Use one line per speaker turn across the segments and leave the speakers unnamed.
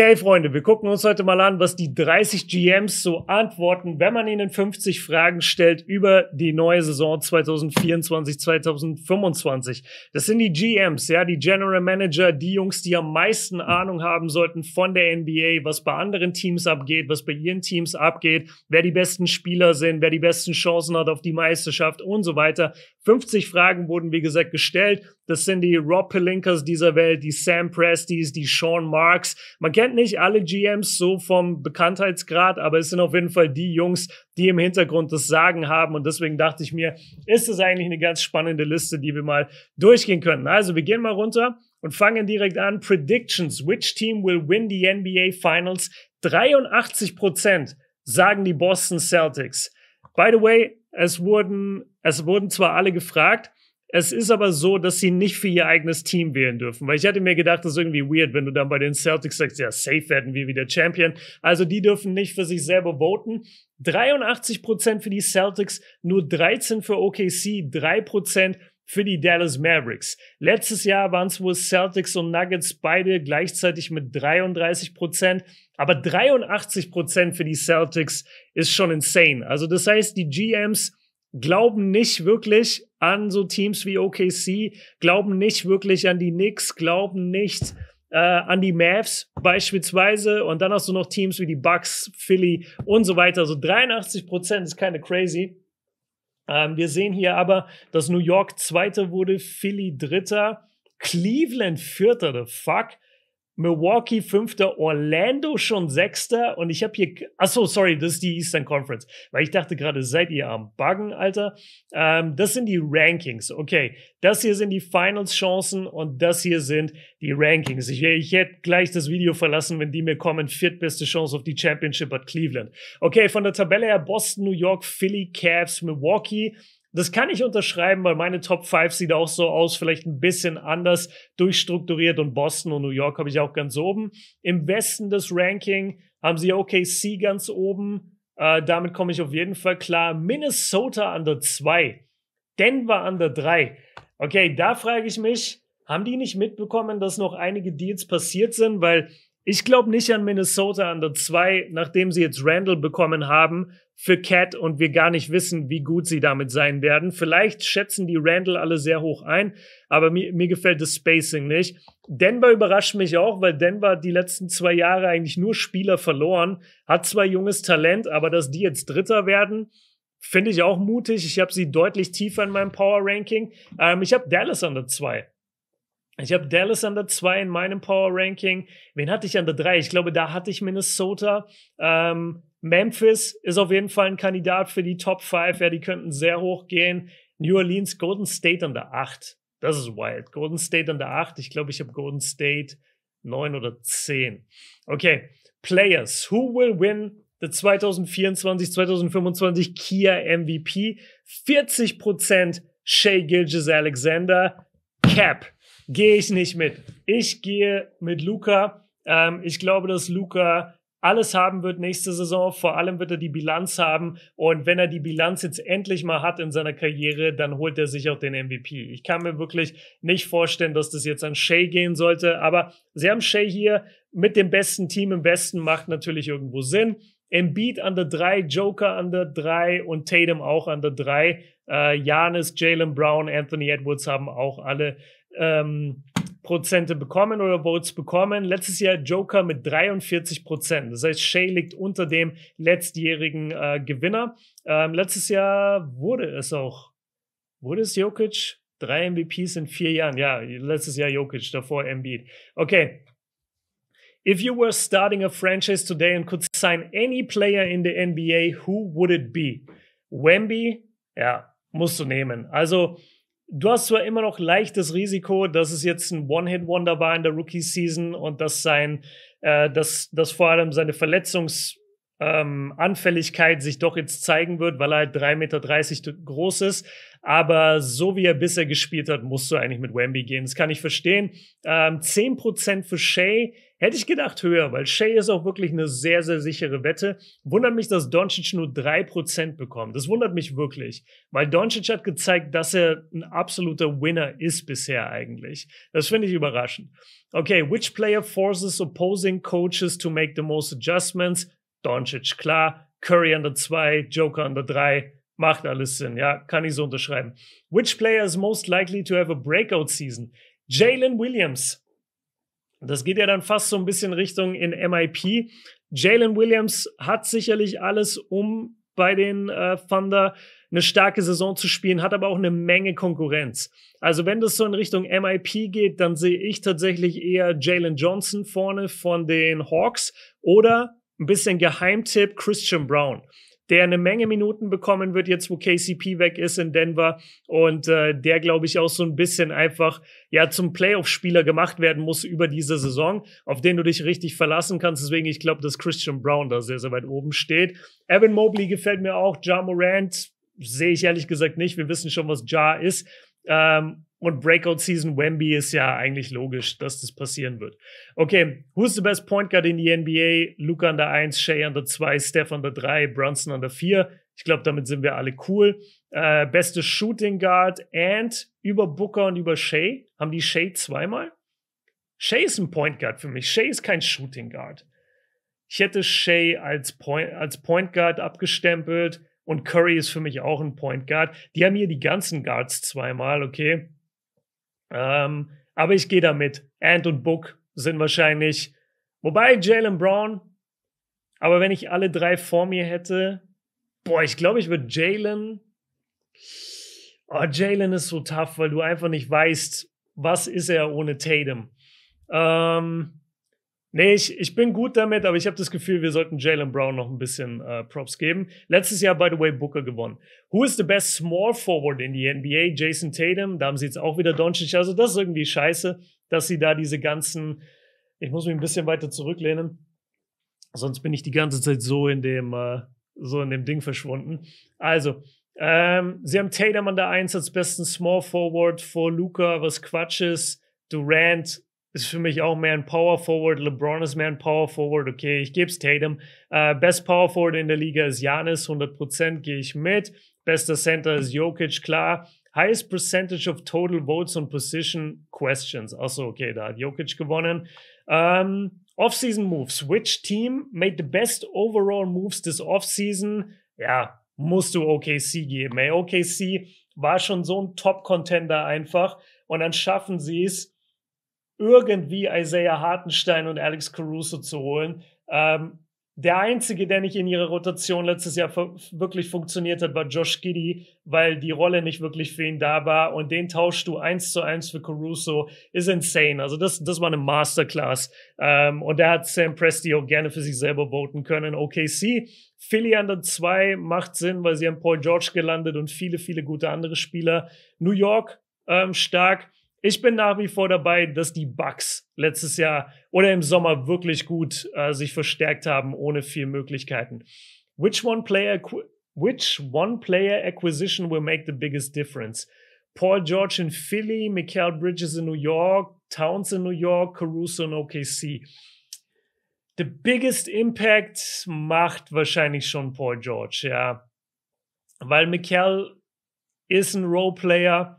Okay, Freunde, wir gucken uns heute mal an, was die 30 GMs so antworten, wenn man ihnen 50 Fragen stellt über die neue Saison 2024, 2025. Das sind die GMs, ja, die General Manager, die Jungs, die am meisten Ahnung haben sollten von der NBA, was bei anderen Teams abgeht, was bei ihren Teams abgeht, wer die besten Spieler sind, wer die besten Chancen hat auf die Meisterschaft und so weiter. 50 Fragen wurden, wie gesagt, gestellt. Das sind die Rob Pelinkers dieser Welt, die Sam Prestys, die Sean Marks. Man kennt sind nicht alle GMs so vom Bekanntheitsgrad, aber es sind auf jeden Fall die Jungs, die im Hintergrund das Sagen haben. Und deswegen dachte ich mir, ist es eigentlich eine ganz spannende Liste, die wir mal durchgehen könnten. Also wir gehen mal runter und fangen direkt an. Predictions. Which team will win the NBA Finals? 83 sagen die Boston Celtics. By the way, es wurden, es wurden zwar alle gefragt, es ist aber so, dass sie nicht für ihr eigenes Team wählen dürfen, weil ich hatte mir gedacht, das ist irgendwie weird, wenn du dann bei den Celtics sagst, ja, safe werden wir wieder Champion. Also die dürfen nicht für sich selber voten. 83% für die Celtics, nur 13% für OKC, 3% für die Dallas Mavericks. Letztes Jahr waren es wohl Celtics und Nuggets beide gleichzeitig mit 33 Prozent, aber 83 Prozent für die Celtics ist schon insane. Also das heißt, die GMs glauben nicht wirklich an so Teams wie OKC, glauben nicht wirklich an die Knicks, glauben nicht äh, an die Mavs beispielsweise. Und dann hast du noch Teams wie die Bucks, Philly und so weiter. So also 83 Prozent ist keine crazy. Ähm, wir sehen hier aber, dass New York Zweiter wurde, Philly Dritter, Cleveland Vierter, the fuck. Milwaukee fünfter, Orlando schon sechster und ich habe hier, ach so, sorry, das ist die Eastern Conference, weil ich dachte gerade, seid ihr am Buggen, Alter. Ähm, das sind die Rankings, okay. Das hier sind die Finals-Chancen und das hier sind die Rankings. Ich, ich hätte gleich das Video verlassen, wenn die mir kommen, viertbeste Chance auf die Championship at Cleveland. Okay, von der Tabelle her Boston, New York, Philly, Cavs, Milwaukee, das kann ich unterschreiben, weil meine Top 5 sieht auch so aus, vielleicht ein bisschen anders durchstrukturiert und Boston und New York habe ich auch ganz oben. Im Westen des Ranking haben sie OKC ganz oben. Äh, damit komme ich auf jeden Fall klar. Minnesota an der 2, Denver an der 3. Okay, da frage ich mich, haben die nicht mitbekommen, dass noch einige Deals passiert sind? Weil ich glaube nicht an Minnesota an der 2, nachdem sie jetzt Randall bekommen haben für Cat und wir gar nicht wissen, wie gut sie damit sein werden. Vielleicht schätzen die Randall alle sehr hoch ein, aber mir, mir gefällt das Spacing nicht. Denver überrascht mich auch, weil Denver die letzten zwei Jahre eigentlich nur Spieler verloren, hat zwar junges Talent, aber dass die jetzt Dritter werden, finde ich auch mutig. Ich habe sie deutlich tiefer in meinem Power Ranking. Ähm, ich habe Dallas an der 2. Ich habe Dallas an der 2 in meinem Power Ranking. Wen hatte ich an der 3? Ich glaube, da hatte ich Minnesota. Ähm, Memphis ist auf jeden Fall ein Kandidat für die Top 5. Ja, die könnten sehr hoch gehen. New Orleans, Golden State an der 8. Das ist wild. Golden State an der 8. Ich glaube, ich habe Golden State 9 oder 10. Okay. Players. Who will win the 2024, 2025 Kia MVP? 40% Shea Gilges Alexander. Cap gehe ich nicht mit. Ich gehe mit Luca. Ähm, ich glaube, dass Luca alles haben wird nächste Saison. Vor allem wird er die Bilanz haben. Und wenn er die Bilanz jetzt endlich mal hat in seiner Karriere, dann holt er sich auch den MVP. Ich kann mir wirklich nicht vorstellen, dass das jetzt an Shay gehen sollte. Aber sie haben Shay hier mit dem besten Team im Westen, macht natürlich irgendwo Sinn. Embiid an der 3, Joker an der 3 und Tatum auch an der 3. Janis, äh, Jalen Brown, Anthony Edwards haben auch alle ähm, Prozente bekommen oder Votes bekommen. Letztes Jahr Joker mit 43 Prozent. Das heißt, Shay liegt unter dem letztjährigen äh, Gewinner. Ähm, letztes Jahr wurde es auch, wurde es Jokic? Drei MVPs in vier Jahren. Ja, letztes Jahr Jokic, davor Embiid. Okay, If you were starting a franchise today and could sign any player in the NBA, who would it be? Wemby? Ja, musst du nehmen. Also Du hast zwar immer noch leichtes Risiko, dass es jetzt ein One-Hit-Wonder war in der Rookie-Season und dass sein, äh, dass, dass vor allem seine Verletzungs- ähm, Anfälligkeit sich doch jetzt zeigen wird, weil er 3,30 halt Meter groß ist. Aber so wie er bisher gespielt hat, musst du eigentlich mit Wemby gehen. Das kann ich verstehen. Ähm, 10% für Shea hätte ich gedacht höher, weil Shea ist auch wirklich eine sehr, sehr sichere Wette. Wundert mich, dass Doncic nur 3% bekommt. Das wundert mich wirklich, weil Doncic hat gezeigt, dass er ein absoluter Winner ist bisher eigentlich. Das finde ich überraschend. Okay, which player forces opposing coaches to make the most adjustments? Doncic, klar. Curry an der 2, Joker an der 3. Macht alles Sinn, ja, kann ich so unterschreiben. Which player is most likely to have a breakout season? Jalen Williams. Das geht ja dann fast so ein bisschen Richtung in MIP. Jalen Williams hat sicherlich alles, um bei den äh, Thunder eine starke Saison zu spielen, hat aber auch eine Menge Konkurrenz. Also wenn das so in Richtung MIP geht, dann sehe ich tatsächlich eher Jalen Johnson vorne von den Hawks oder ein bisschen Geheimtipp, Christian Brown der eine Menge Minuten bekommen wird, jetzt wo KCP weg ist in Denver und äh, der, glaube ich, auch so ein bisschen einfach ja zum Playoff-Spieler gemacht werden muss über diese Saison, auf den du dich richtig verlassen kannst. Deswegen, ich glaube, dass Christian Brown da sehr, sehr weit oben steht. Evan Mobley gefällt mir auch, Ja Morant sehe ich ehrlich gesagt nicht. Wir wissen schon, was Ja ist. Ähm, und Breakout Season Wemby ist ja eigentlich logisch, dass das passieren wird. Okay, who's the best Point Guard in the NBA? Luca an der 1, Shea an der 2, Steph an der 3, Brunson an der 4. Ich glaube, damit sind wir alle cool. Äh, beste Shooting Guard and über Booker und über Shea. Haben die Shea zweimal? Shea ist ein Point Guard für mich. Shea ist kein Shooting Guard. Ich hätte Shea als Point, als Point Guard abgestempelt. Und Curry ist für mich auch ein Point Guard. Die haben hier die ganzen Guards zweimal, okay. Ähm, aber ich gehe damit. Ant und Book sind wahrscheinlich. Wobei Jalen Brown, aber wenn ich alle drei vor mir hätte, boah, ich glaube, ich würde Jalen. Oh, Jalen ist so tough, weil du einfach nicht weißt, was ist er ohne Tatum. Ähm, Nee, ich, ich bin gut damit, aber ich habe das Gefühl, wir sollten Jalen Brown noch ein bisschen äh, Props geben. Letztes Jahr, by the way, Booker gewonnen. Who is the best small forward in the NBA? Jason Tatum, da haben sie jetzt auch wieder Doncic. Also das ist irgendwie scheiße, dass sie da diese ganzen, ich muss mich ein bisschen weiter zurücklehnen, sonst bin ich die ganze Zeit so in dem, äh, so in dem Ding verschwunden. Also, ähm, sie haben Tatum an der 1 als besten Small Forward vor Luca, was Quatsch ist. Durant ist für mich auch mehr ein Power Forward. LeBron ist mehr ein Power Forward. Okay, ich gebe es Tatum. Äh, Best Power Forward in der Liga ist Janis, 100% gehe ich mit. Bester Center ist Jokic, klar. Highest Percentage of Total Votes on Position Questions. Achso, okay, da hat Jokic gewonnen. Ähm, Offseason Moves. Which team made the best overall moves this offseason? Ja, musst du OKC geben. Ey, OKC war schon so ein Top-Contender einfach. Und dann schaffen sie es, irgendwie Isaiah Hartenstein und Alex Caruso zu holen. Ähm, der einzige, der nicht in ihrer Rotation letztes Jahr wirklich funktioniert hat, war Josh Giddy, weil die Rolle nicht wirklich für ihn da war und den tauschst du eins zu eins für Caruso. Ist insane. Also das, das war eine Masterclass. Ähm, und da hat Sam Presti auch gerne für sich selber voten können. OKC, Philly an der 2 macht Sinn, weil sie haben Paul George gelandet und viele, viele gute andere Spieler. New York, ähm, stark. Ich bin nach wie vor dabei, dass die Bucks letztes Jahr oder im Sommer wirklich gut äh, sich verstärkt haben, ohne viel Möglichkeiten. Which one player, which one player acquisition will make the biggest difference? Paul George in Philly, Mikael Bridges in New York, Towns in New York, Caruso in OKC. The biggest impact macht wahrscheinlich schon Paul George, ja. Weil Mikael ist ein Roleplayer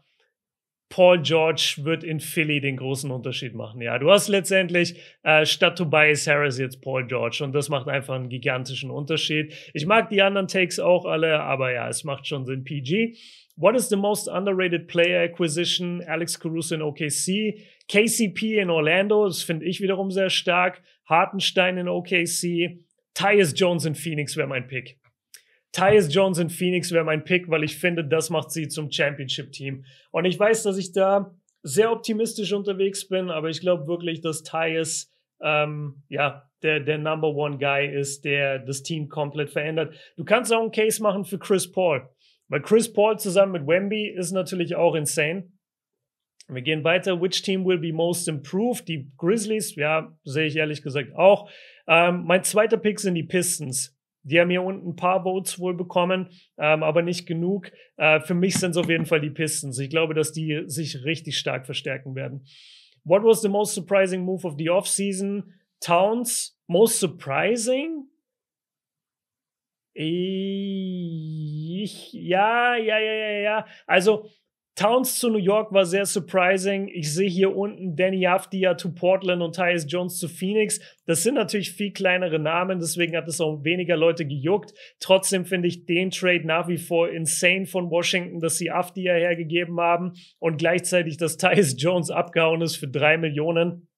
Paul George wird in Philly den großen Unterschied machen. Ja, du hast letztendlich äh, statt Tobias Harris jetzt Paul George und das macht einfach einen gigantischen Unterschied. Ich mag die anderen Takes auch alle, aber ja, es macht schon Sinn. PG. What is the most underrated player acquisition? Alex Caruso in OKC, KCP in Orlando, das finde ich wiederum sehr stark. Hartenstein in OKC, Tyus Jones in Phoenix wäre mein Pick. Tyus Jones in Phoenix wäre mein Pick, weil ich finde, das macht sie zum Championship-Team. Und ich weiß, dass ich da sehr optimistisch unterwegs bin, aber ich glaube wirklich, dass Tyus ähm, ja, der, der Number One Guy ist, der das Team komplett verändert. Du kannst auch einen Case machen für Chris Paul, weil Chris Paul zusammen mit Wemby ist natürlich auch insane. Wir gehen weiter. Which team will be most improved? Die Grizzlies, ja, sehe ich ehrlich gesagt auch. Ähm, mein zweiter Pick sind die Pistons. Die haben hier unten ein paar Votes wohl bekommen, ähm, aber nicht genug. Äh, für mich sind es auf jeden Fall die Pistons. Ich glaube, dass die sich richtig stark verstärken werden. What was the most surprising move of the offseason? Towns, most surprising? Ich, ja, ja, ja, ja, ja. Also Towns zu New York war sehr surprising. Ich sehe hier unten Danny Afdia zu Portland und Tyus Jones zu Phoenix. Das sind natürlich viel kleinere Namen, deswegen hat es auch weniger Leute gejuckt. Trotzdem finde ich den Trade nach wie vor insane von Washington, dass sie Afdia hergegeben haben und gleichzeitig, dass Tyus Jones abgehauen ist für drei Millionen.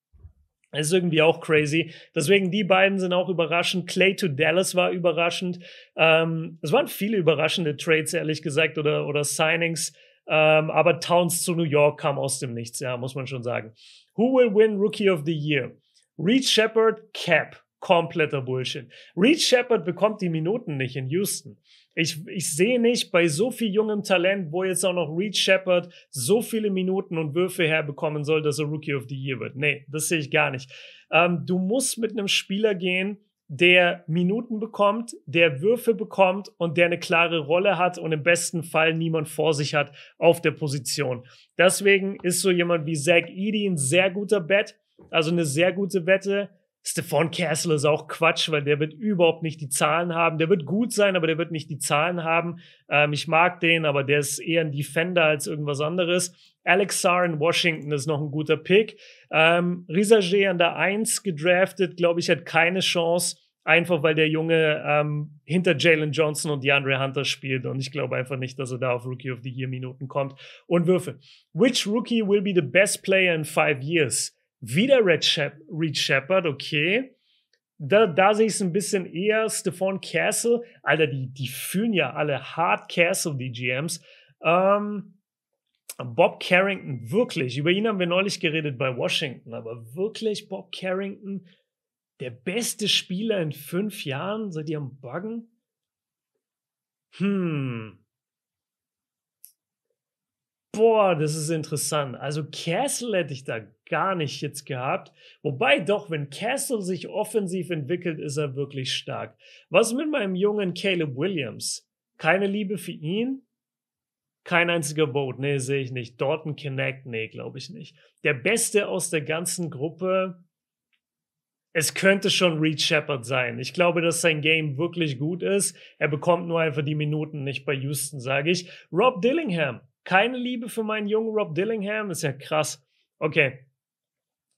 Das ist irgendwie auch crazy. Deswegen, die beiden sind auch überraschend. Clay to Dallas war überraschend. Ähm, es waren viele überraschende Trades, ehrlich gesagt, oder, oder Signings. Ähm, aber Towns zu New York kam aus dem Nichts, ja, muss man schon sagen. Who will win Rookie of the Year? Reed Shepard, Cap. Kompletter Bullshit. Reed Shepard bekommt die Minuten nicht in Houston. Ich, ich sehe nicht bei so viel jungem Talent, wo jetzt auch noch Reed Shepard so viele Minuten und Würfe herbekommen soll, dass er Rookie of the Year wird. Nee, das sehe ich gar nicht. Ähm, du musst mit einem Spieler gehen, der Minuten bekommt, der Würfe bekommt und der eine klare Rolle hat und im besten Fall niemand vor sich hat auf der Position. Deswegen ist so jemand wie Zach Eady ein sehr guter Bett, also eine sehr gute Wette. Stefan Castle ist auch Quatsch, weil der wird überhaupt nicht die Zahlen haben. Der wird gut sein, aber der wird nicht die Zahlen haben. Ähm, ich mag den, aber der ist eher ein Defender als irgendwas anderes. Alex Sarr in Washington ist noch ein guter Pick. Ähm, Risager an der 1 gedraftet, glaube ich, hat keine Chance. Einfach weil der Junge ähm, hinter Jalen Johnson und DeAndre Hunter spielt. Und ich glaube einfach nicht, dass er da auf Rookie of the Year Minuten kommt. Und Würfe. Which rookie will be the best player in five years? Wieder Red Shep Reed Shepard, okay. Da, da sehe ich es ein bisschen eher. Stephon Castle, Alter, die, die fühlen ja alle hart Castle, die GMs. Ähm, Bob Carrington, wirklich. Über ihn haben wir neulich geredet bei Washington, aber wirklich Bob Carrington der beste Spieler in fünf Jahren, seid ihr am Buggen? Hm. Boah, das ist interessant. Also Castle hätte ich da gar nicht jetzt gehabt. Wobei doch, wenn Castle sich offensiv entwickelt, ist er wirklich stark. Was mit meinem jungen Caleb Williams? Keine Liebe für ihn? Kein einziger Vote. Nee, sehe ich nicht. Dorton Connect? Nee, glaube ich nicht. Der Beste aus der ganzen Gruppe? es könnte schon Reed Shepard sein. Ich glaube, dass sein Game wirklich gut ist. Er bekommt nur einfach die Minuten nicht bei Houston, sage ich. Rob Dillingham. Keine Liebe für meinen jungen Rob Dillingham. Ist ja krass. Okay.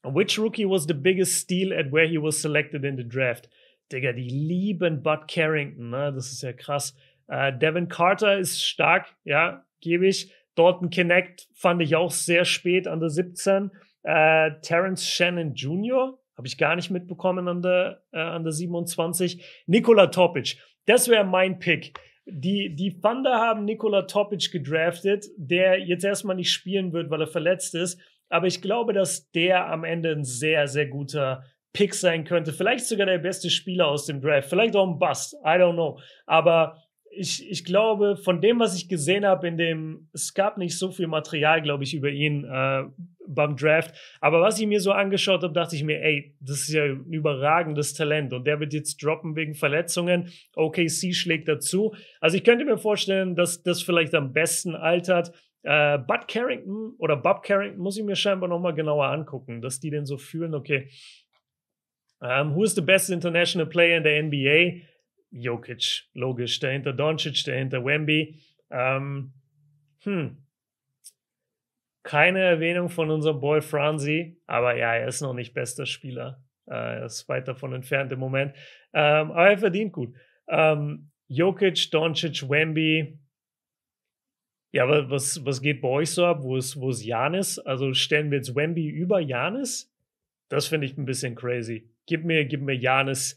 Which rookie was the biggest steal at where he was selected in the draft? Digga, die lieben Bud Carrington. Ne? Das ist ja krass. Äh, Devin Carter ist stark. Ja, gebe ich. Dalton Connect fand ich auch sehr spät an der 17. Äh, Terrence Shannon Jr habe ich gar nicht mitbekommen an der, äh, an der 27. Nikola Topic, das wäre mein Pick. Die, die Thunder haben Nikola Topic gedraftet, der jetzt erstmal nicht spielen wird, weil er verletzt ist. Aber ich glaube, dass der am Ende ein sehr, sehr guter Pick sein könnte. Vielleicht sogar der beste Spieler aus dem Draft. Vielleicht auch ein Bust. I don't know. Aber ich, ich glaube, von dem, was ich gesehen habe, in dem, es gab nicht so viel Material, glaube ich, über ihn äh, beim Draft. Aber was ich mir so angeschaut habe, dachte ich mir, ey, das ist ja ein überragendes Talent und der wird jetzt droppen wegen Verletzungen. OKC schlägt dazu. Also ich könnte mir vorstellen, dass das vielleicht am besten altert. Äh, Bud Carrington oder Bob Carrington muss ich mir scheinbar nochmal genauer angucken, dass die denn so fühlen, okay. Um, ähm, who is the best international player in the NBA? Jokic, logisch, dahinter Doncic, dahinter Wemby. Ähm, hm. Keine Erwähnung von unserem Boy Franzi, aber ja, er ist noch nicht bester Spieler. Äh, er ist weit davon entfernt im Moment. Ähm, aber er verdient gut. Ähm, Jokic, Doncic, Wemby. Ja, aber was, was geht bei euch so ab? Wo ist, wo ist Janis? Also stellen wir jetzt Wemby über Janis? Das finde ich ein bisschen crazy. Gib mir, gib mir Janis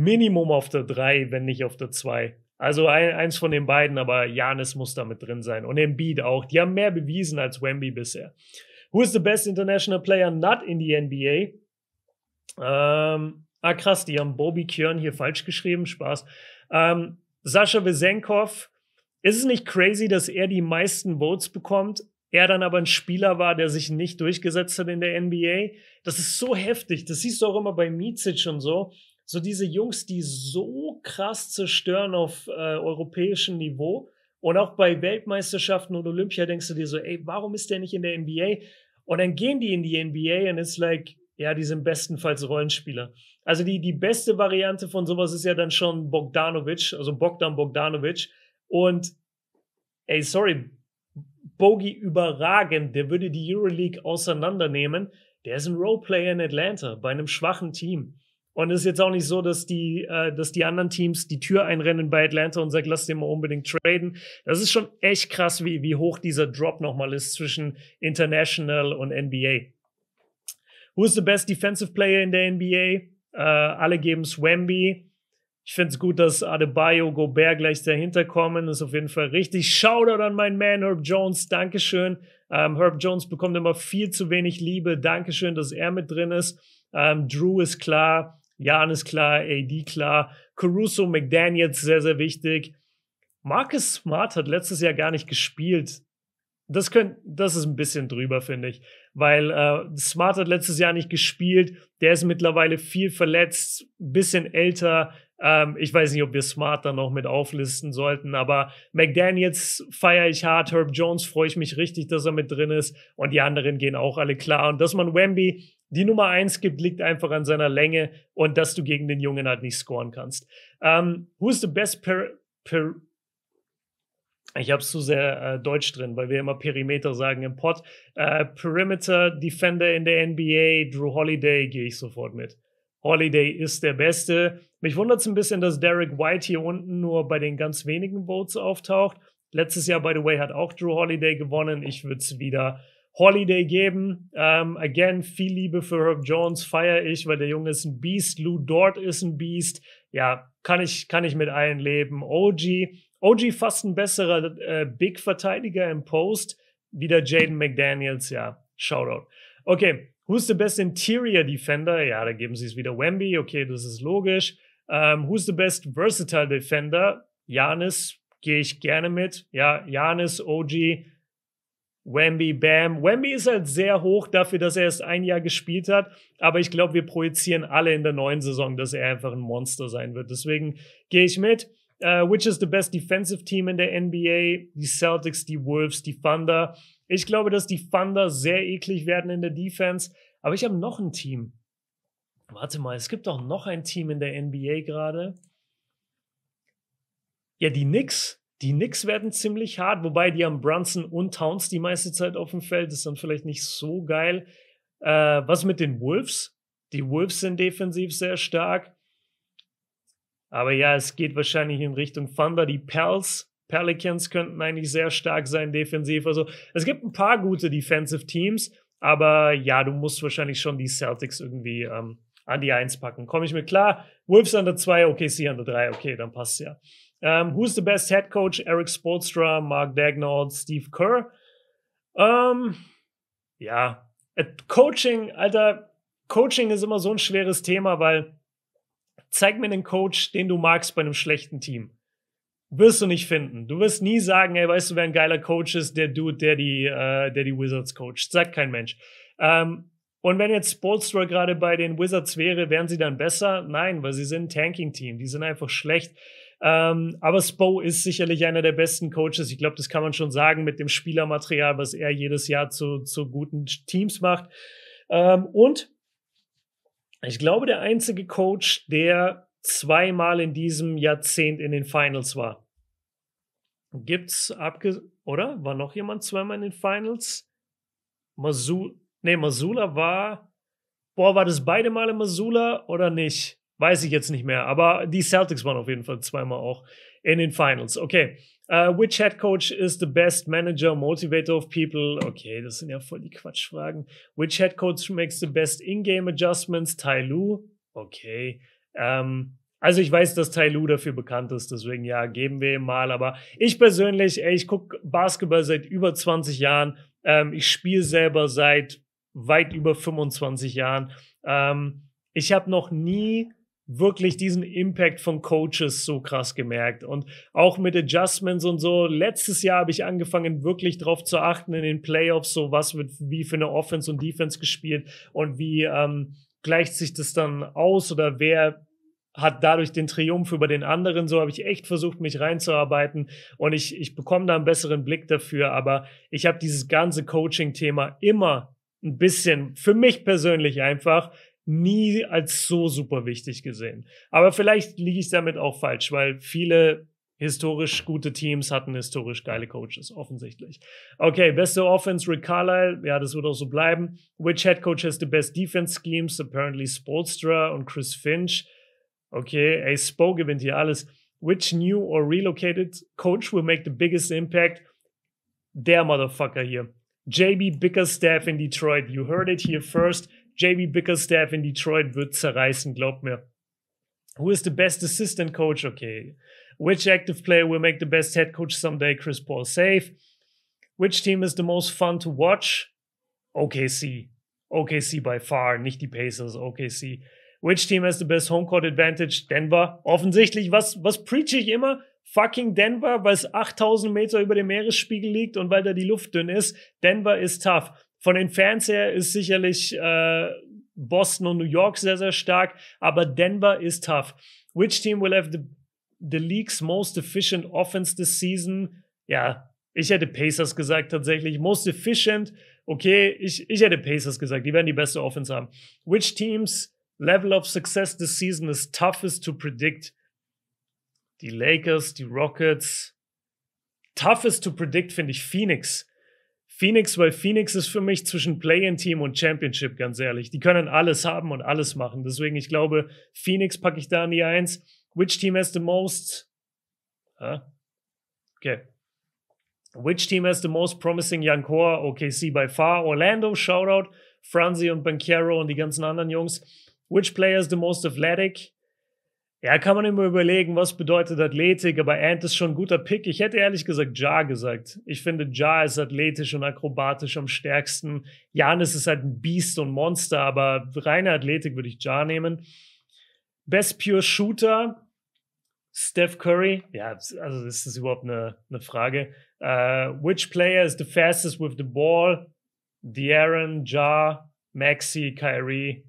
Minimum auf der 3, wenn nicht auf der 2. Also ein, eins von den beiden, aber Janis muss da mit drin sein. Und Embiid auch. Die haben mehr bewiesen als Wemby bisher. Who is the best international player not in the NBA? Ähm, ah, krass, die haben Bobby Kjörn hier falsch geschrieben. Spaß. Ähm, Sascha Wesenkov. Ist es nicht crazy, dass er die meisten Votes bekommt? Er dann aber ein Spieler war, der sich nicht durchgesetzt hat in der NBA. Das ist so heftig. Das siehst du auch immer bei Mizic und so so diese Jungs, die so krass zerstören auf äh, europäischem Niveau. Und auch bei Weltmeisterschaften und Olympia denkst du dir so, ey, warum ist der nicht in der NBA? Und dann gehen die in die NBA und ist like, ja, die sind bestenfalls Rollenspieler. Also die, die beste Variante von sowas ist ja dann schon Bogdanovic, also Bogdan Bogdanovic. Und ey, sorry, Bogi überragend, der würde die Euroleague auseinandernehmen. Der ist ein Roleplayer in Atlanta bei einem schwachen Team. Und es ist jetzt auch nicht so, dass die, äh, dass die anderen Teams die Tür einrennen bei Atlanta und sagen, lass den mal unbedingt traden. Das ist schon echt krass, wie, wie hoch dieser Drop nochmal ist zwischen International und NBA. Who is the best defensive player in der NBA? Äh, alle geben Swamby. Ich finde es gut, dass Adebayo Gobert gleich dahinter kommen. Das ist auf jeden Fall richtig. Shoutout an meinen Man Herb Jones. Dankeschön. Ähm, Herb Jones bekommt immer viel zu wenig Liebe. Dankeschön, dass er mit drin ist. Ähm, Drew ist klar. Jan ist klar, AD klar, Caruso, McDaniels sehr, sehr wichtig. Marcus Smart hat letztes Jahr gar nicht gespielt. Das, könnt, das ist ein bisschen drüber, finde ich. Weil äh, Smart hat letztes Jahr nicht gespielt. Der ist mittlerweile viel verletzt, ein bisschen älter. Ähm, ich weiß nicht, ob wir Smart dann noch mit auflisten sollten, aber McDaniels feiere ich hart. Herb Jones freue ich mich richtig, dass er mit drin ist. Und die anderen gehen auch alle klar. Und dass man Wemby die Nummer eins gibt, liegt einfach an seiner Länge und dass du gegen den Jungen halt nicht scoren kannst. Um, ähm, who is the best per, per ich habe es zu sehr äh, deutsch drin, weil wir immer Perimeter sagen im Pod. Äh, Perimeter Defender in der NBA, Drew Holiday gehe ich sofort mit. Holiday ist der Beste. Mich wundert es ein bisschen, dass Derek White hier unten nur bei den ganz wenigen Votes auftaucht. Letztes Jahr, by the way, hat auch Drew Holiday gewonnen. Ich würde es wieder Holiday geben. Ähm, again, viel Liebe für Herb Jones feiere ich, weil der Junge ist ein Beast. Lou Dort ist ein Beast. Ja, kann ich, kann ich mit allen leben. OG, OG fast ein besserer äh, Big-Verteidiger im Post. Wieder Jaden McDaniels, ja. Shoutout. Okay, who's the best Interior Defender? Ja, da geben sie es wieder Wemby. Okay, das ist logisch. Ähm, who's the best Versatile Defender? Janis, gehe ich gerne mit. Ja, Janis, OG, Wemby, Bam. Wemby ist halt sehr hoch dafür, dass er erst ein Jahr gespielt hat. Aber ich glaube, wir projizieren alle in der neuen Saison, dass er einfach ein Monster sein wird. Deswegen gehe ich mit. Uh, which is the best defensive team in der NBA? Die Celtics, die Wolves, die Thunder. Ich glaube, dass die Thunder sehr eklig werden in der Defense. Aber ich habe noch ein Team. Warte mal, es gibt doch noch ein Team in der NBA gerade. Ja, die Knicks. Die Knicks werden ziemlich hart, wobei die haben Brunson und Towns die meiste Zeit auf dem Feld. Ist dann vielleicht nicht so geil. Äh, was mit den Wolves? Die Wolves sind defensiv sehr stark. Aber ja, es geht wahrscheinlich in Richtung Thunder. Die Pels, Pelicans könnten eigentlich sehr stark sein defensiv. Also es gibt ein paar gute Defensive Teams, aber ja, du musst wahrscheinlich schon die Celtics irgendwie ähm, an die Eins packen. Komme ich mir klar? Wolves an der 2, sie an der 3, okay, dann passt ja. Um, who's the best head coach? Eric Spolstra, Mark Dagnall, Steve Kerr. Um, ja, äh, Coaching, Alter, Coaching ist immer so ein schweres Thema, weil zeig mir einen Coach, den du magst bei einem schlechten Team. Wirst du nicht finden. Du wirst nie sagen, ey, weißt du, wer ein geiler Coach ist? Der Dude, der die, äh, der die Wizards coacht. Sagt kein Mensch. Ähm, und wenn jetzt Spolstra gerade bei den Wizards wäre, wären sie dann besser? Nein, weil sie sind ein Tanking-Team. Die sind einfach schlecht. Ähm, aber Spo ist sicherlich einer der besten Coaches. Ich glaube, das kann man schon sagen mit dem Spielermaterial, was er jedes Jahr zu, zu guten Teams macht. Ähm, und ich glaube, der einzige Coach, der zweimal in diesem Jahrzehnt in den Finals war. Gibt's abge oder war noch jemand zweimal in den Finals? Masu, nee, Masula war boah, war das beide Male Masula oder nicht? Weiß ich jetzt nicht mehr, aber die Celtics waren auf jeden Fall zweimal auch in den Finals. Okay. Uh, which head coach is the best manager, motivator of people? Okay, das sind ja voll die Quatschfragen. Which head coach makes the best in-game adjustments? Tai Lu? Okay. Um, ähm, also ich weiß, dass Tai Lu dafür bekannt ist, deswegen ja, geben wir ihm mal. Aber ich persönlich, ey, ich gucke Basketball seit über 20 Jahren. Ähm, ich spiele selber seit weit über 25 Jahren. Ähm, ich habe noch nie wirklich diesen Impact von Coaches so krass gemerkt. Und auch mit Adjustments und so. Letztes Jahr habe ich angefangen, wirklich drauf zu achten in den Playoffs, so was wird wie für eine Offense und Defense gespielt und wie ähm, gleicht sich das dann aus oder wer hat dadurch den Triumph über den anderen. So habe ich echt versucht, mich reinzuarbeiten und ich, ich bekomme da einen besseren Blick dafür. Aber ich habe dieses ganze Coaching-Thema immer ein bisschen, für mich persönlich einfach, nie als so super wichtig gesehen. Aber vielleicht liege ich damit auch falsch, weil viele historisch gute Teams hatten historisch geile Coaches, offensichtlich. Okay, beste Offense, Rick Carlisle, ja, das wird auch so bleiben. Which head coach has the best defense schemes? Apparently Spolstra und Chris Finch. Okay, ey, Spo gewinnt hier alles. Which new or relocated coach will make the biggest impact? Der Motherfucker hier. JB Bickerstaff in Detroit. You heard it here first. JB Bickerstaff in Detroit wird zerreißen, glaubt mir. Who is the best assistant coach? Okay. Which active player will make the best head coach someday? Chris Paul safe. Which team is the most fun to watch? OKC. OKC by far, nicht die Pacers, OKC. Which team has the best home court advantage? Denver. Offensichtlich, was, was preach ich immer? Fucking Denver, weil es 8000 Meter über dem Meeresspiegel liegt und weil da die Luft dünn ist. Denver ist tough. Von den Fans her ist sicherlich äh, Boston und New York sehr, sehr stark, aber Denver ist tough. Which team will have the, the league's most efficient offense this season? Ja, ich hätte Pacers gesagt tatsächlich. Most efficient, okay, ich, ich hätte Pacers gesagt. Die werden die beste Offense haben. Which team's level of success this season is toughest to predict? Die Lakers, die Rockets. Toughest to predict finde ich Phoenix. Phoenix, weil Phoenix ist für mich zwischen Play-in-Team und Championship, ganz ehrlich. Die können alles haben und alles machen. Deswegen, ich glaube, Phoenix packe ich da in die Eins. Which team has the most? Huh? Okay. Which team has the most promising young core? OKC by far. Orlando, Shoutout. Franzi und Banquero und die ganzen anderen Jungs. Which player is the most athletic? Ja, kann man immer überlegen, was bedeutet Athletik, aber Ant ist schon ein guter Pick. Ich hätte ehrlich gesagt Ja gesagt. Ich finde, Ja ist athletisch und akrobatisch am stärksten. Janis ist halt ein Biest und Monster, aber reine Athletik würde ich Ja nehmen. Best Pure Shooter, Steph Curry. Ja, also ist das überhaupt eine, eine Frage? Uh, which player is the fastest with the ball? De'Aaron, Ja, Maxi, Kyrie.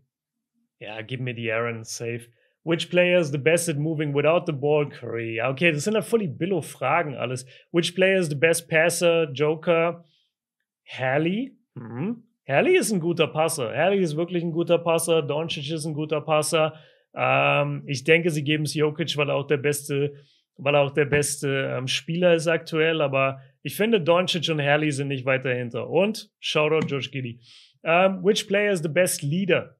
Ja, gib mir De'Aaron, safe. Which player is the best at moving without the ball? Curry. okay, das sind ja voll die Billo-Fragen alles. Which player is the best passer? Joker. Halley. Mhm. Halley ist ein guter Passer. Halley ist wirklich ein guter Passer. Doncic ist ein guter Passer. Ähm, ich denke, sie geben es Jokic, weil er auch der beste, weil er auch der beste ähm, Spieler ist aktuell. Aber ich finde, Doncic und Halley sind nicht weiter hinter. Und Shoutout Josh Giddy. Um, ähm, which player is the best leader?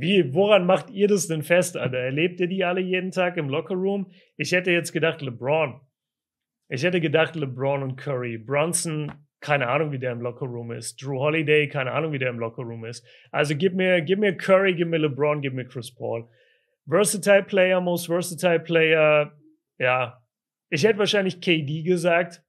Wie, woran macht ihr das denn fest, Alter? Erlebt ihr die alle jeden Tag im Lockerroom? Ich hätte jetzt gedacht, LeBron. Ich hätte gedacht, LeBron und Curry. Bronson, keine Ahnung, wie der im Lockerroom ist. Drew Holiday, keine Ahnung, wie der im Lockerroom ist. Also gib mir, gib mir Curry, gib mir LeBron, gib mir Chris Paul. Versatile Player, most versatile Player. Ja. Ich hätte wahrscheinlich KD gesagt.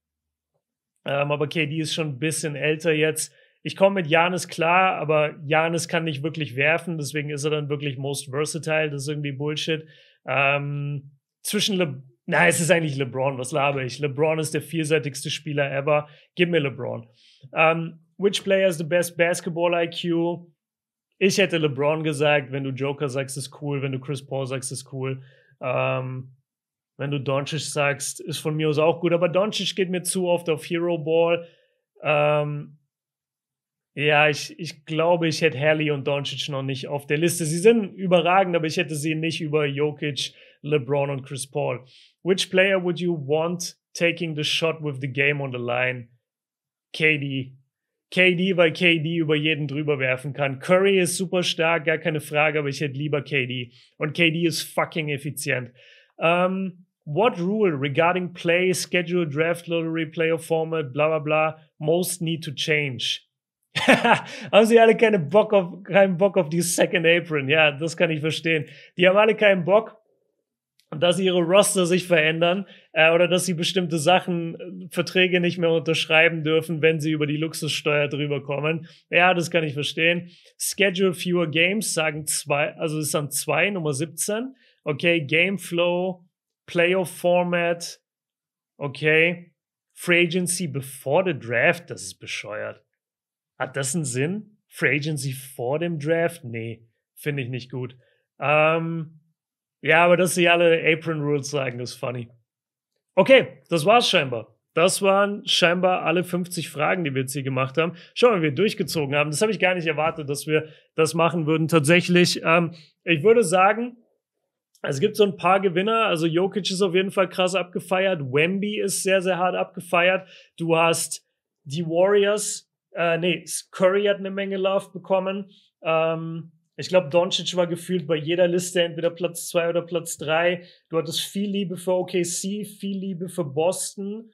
Ähm, aber KD ist schon ein bisschen älter jetzt ich komme mit Janis klar, aber Janis kann nicht wirklich werfen, deswegen ist er dann wirklich most versatile. Das ist irgendwie Bullshit. Ähm, zwischen Le Nein, es ist eigentlich LeBron, was laber ich? LeBron ist der vielseitigste Spieler ever. Gib mir LeBron. Um, ähm, which player is the best basketball IQ? Ich hätte LeBron gesagt, wenn du Joker sagst, ist cool, wenn du Chris Paul sagst, ist cool. Um, ähm, wenn du Doncic sagst, ist von mir aus auch gut, aber Doncic geht mir zu oft auf Hero Ball. Um, ähm, ja, ich, ich glaube, ich hätte Halley und Doncic noch nicht auf der Liste. Sie sind überragend, aber ich hätte sie nicht über Jokic, LeBron und Chris Paul. Which player would you want taking the shot with the game on the line? KD. KD, weil KD über jeden drüber werfen kann. Curry ist super stark, gar keine Frage, aber ich hätte lieber KD. Und KD ist fucking effizient. Um, ähm, what rule regarding play, schedule, draft, lottery, player format, bla bla bla, most need to change? haben sie alle keinen Bock auf, keinen Bock auf die Second Apron. Ja, das kann ich verstehen. Die haben alle keinen Bock, dass ihre Roster sich verändern äh, oder dass sie bestimmte Sachen, äh, Verträge nicht mehr unterschreiben dürfen, wenn sie über die Luxussteuer drüber kommen. Ja, das kann ich verstehen. Schedule fewer games sagen zwei, also ist dann zwei, Nummer 17. Okay, Game Flow, Playoff Format, okay. Free Agency before the Draft, das ist bescheuert. Hat das einen Sinn? Free Agency vor dem Draft? Nee, finde ich nicht gut. Ähm, ja, aber dass sie alle Apron Rules sagen, ist funny. Okay, das war's scheinbar. Das waren scheinbar alle 50 Fragen, die wir jetzt hier gemacht haben. Schau mal, wie wir durchgezogen haben. Das habe ich gar nicht erwartet, dass wir das machen würden. Tatsächlich, ähm, ich würde sagen, es gibt so ein paar Gewinner. Also Jokic ist auf jeden Fall krass abgefeiert. Wemby ist sehr, sehr hart abgefeiert. Du hast die Warriors äh, nee, Curry hat eine Menge Love bekommen. Ähm, ich glaube, Doncic war gefühlt bei jeder Liste entweder Platz 2 oder Platz 3. Du hattest viel Liebe für OKC, viel Liebe für Boston.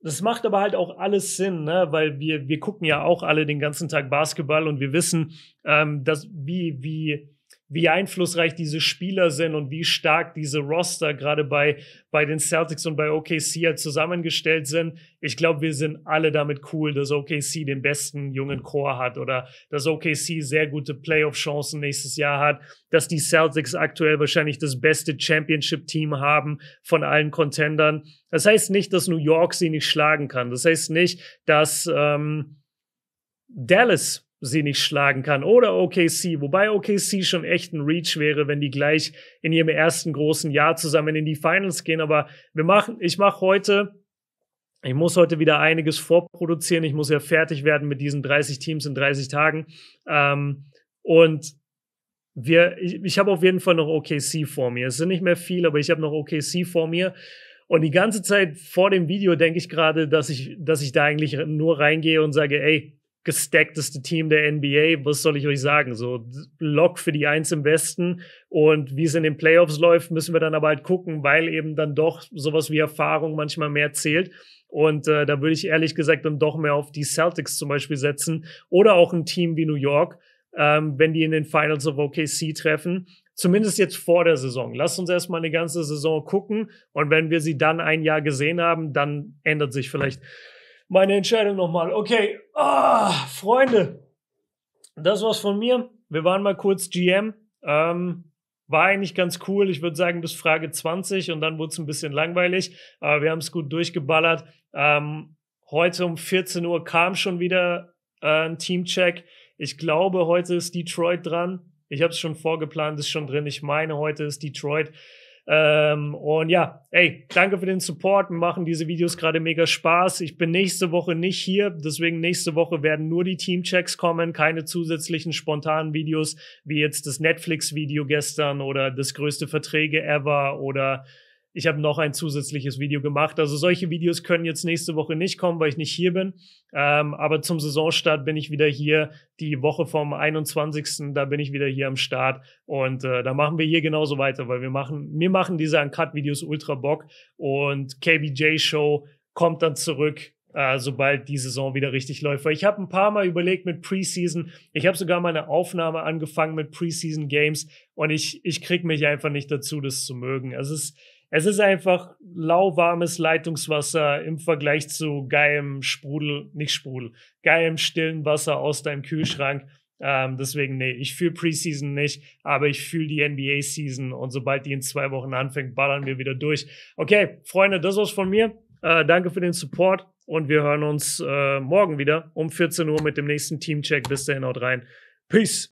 Das macht aber halt auch alles Sinn, ne? weil wir, wir gucken ja auch alle den ganzen Tag Basketball und wir wissen, ähm, dass wie, wie wie einflussreich diese Spieler sind und wie stark diese Roster gerade bei, bei den Celtics und bei OKC zusammengestellt sind. Ich glaube, wir sind alle damit cool, dass OKC den besten jungen Chor hat oder dass OKC sehr gute Playoff-Chancen nächstes Jahr hat, dass die Celtics aktuell wahrscheinlich das beste Championship-Team haben von allen Contendern. Das heißt nicht, dass New York sie nicht schlagen kann. Das heißt nicht, dass ähm, Dallas sie nicht schlagen kann. Oder OKC, wobei OKC schon echt ein Reach wäre, wenn die gleich in ihrem ersten großen Jahr zusammen in die Finals gehen. Aber wir machen, ich mache heute, ich muss heute wieder einiges vorproduzieren. Ich muss ja fertig werden mit diesen 30 Teams in 30 Tagen. Ähm, und wir, ich, ich habe auf jeden Fall noch OKC vor mir. Es sind nicht mehr viel, aber ich habe noch OKC vor mir. Und die ganze Zeit vor dem Video denke ich gerade, dass ich, dass ich da eigentlich nur reingehe und sage, ey, gestackteste Team der NBA. Was soll ich euch sagen? So Lock für die Eins im Westen. Und wie es in den Playoffs läuft, müssen wir dann aber halt gucken, weil eben dann doch sowas wie Erfahrung manchmal mehr zählt. Und äh, da würde ich ehrlich gesagt dann doch mehr auf die Celtics zum Beispiel setzen oder auch ein Team wie New York, ähm, wenn die in den Finals of OKC treffen. Zumindest jetzt vor der Saison. Lasst uns erstmal eine ganze Saison gucken. Und wenn wir sie dann ein Jahr gesehen haben, dann ändert sich vielleicht meine Entscheidung nochmal. Okay, ah, Freunde, das war's von mir. Wir waren mal kurz GM. Ähm, war eigentlich ganz cool. Ich würde sagen, bis Frage 20 und dann wurde es ein bisschen langweilig. Aber wir haben es gut durchgeballert. Ähm, heute um 14 Uhr kam schon wieder äh, ein Teamcheck. Ich glaube, heute ist Detroit dran. Ich habe es schon vorgeplant, ist schon drin. Ich meine, heute ist Detroit. Ähm, und ja, ey, danke für den Support. Wir machen diese Videos gerade mega Spaß. Ich bin nächste Woche nicht hier, deswegen nächste Woche werden nur die Teamchecks kommen, keine zusätzlichen spontanen Videos wie jetzt das Netflix-Video gestern oder das größte Verträge ever oder ich habe noch ein zusätzliches Video gemacht. Also solche Videos können jetzt nächste Woche nicht kommen, weil ich nicht hier bin. Ähm, aber zum Saisonstart bin ich wieder hier. Die Woche vom 21. Da bin ich wieder hier am Start. Und äh, da machen wir hier genauso weiter, weil wir machen, mir machen diese Uncut-Videos ultra Bock. Und KBJ-Show kommt dann zurück äh, sobald die Saison wieder richtig läuft. Weil ich habe ein paar Mal überlegt mit Preseason. Ich habe sogar mal eine Aufnahme angefangen mit Preseason Games und ich, ich krieg mich einfach nicht dazu, das zu mögen. Also es ist es ist einfach lauwarmes Leitungswasser im Vergleich zu geilem Sprudel, nicht Sprudel, geilem stillen Wasser aus deinem Kühlschrank. Ähm, deswegen, nee, ich fühle Preseason nicht, aber ich fühle die NBA-Season und sobald die in zwei Wochen anfängt, ballern wir wieder durch. Okay, Freunde, das war's von mir. Äh, danke für den Support und wir hören uns äh, morgen wieder um 14 Uhr mit dem nächsten Teamcheck. Bis dahin, haut rein. Peace!